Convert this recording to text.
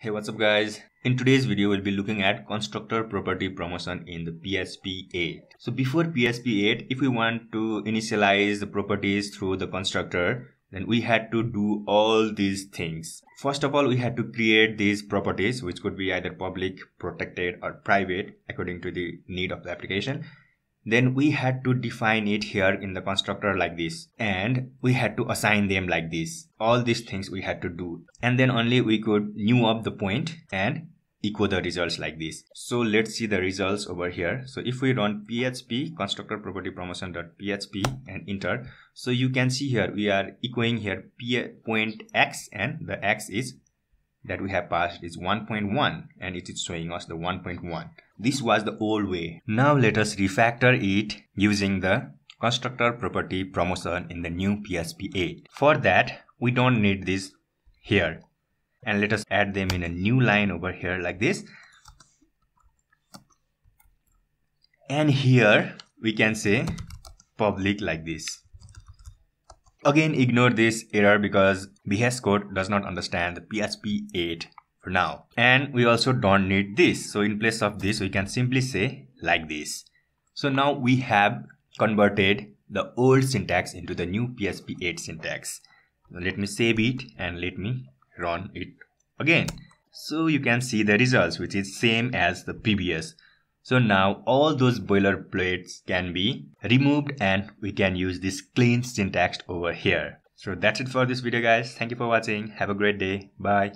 Hey what's up guys in today's video we'll be looking at constructor property promotion in the PSP8 so before PSP8 if we want to initialize the properties through the constructor then we had to do all these things first of all we had to create these properties which could be either public protected or private according to the need of the application then we had to define it here in the constructor like this and we had to assign them like this all these things we had to do and then only we could new up the point and echo the results like this so let's see the results over here so if we run php constructor property promotion dot php and enter so you can see here we are echoing here point x and the x is that we have passed is 1.1 and it is showing us the 1.1. This was the old way. Now let us refactor it using the constructor property promotion in the new PSP8. For that, we don't need this here. And let us add them in a new line over here like this. And here we can say public like this. Again, ignore this error because VS Code does not understand the PHP 8 for now. And we also don't need this. So in place of this, we can simply say like this. So now we have converted the old syntax into the new PHP 8 syntax. Now let me save it and let me run it again. So you can see the results, which is same as the previous. So now all those boilerplates can be removed and we can use this clean syntax over here. So that's it for this video guys. Thank you for watching. Have a great day. Bye.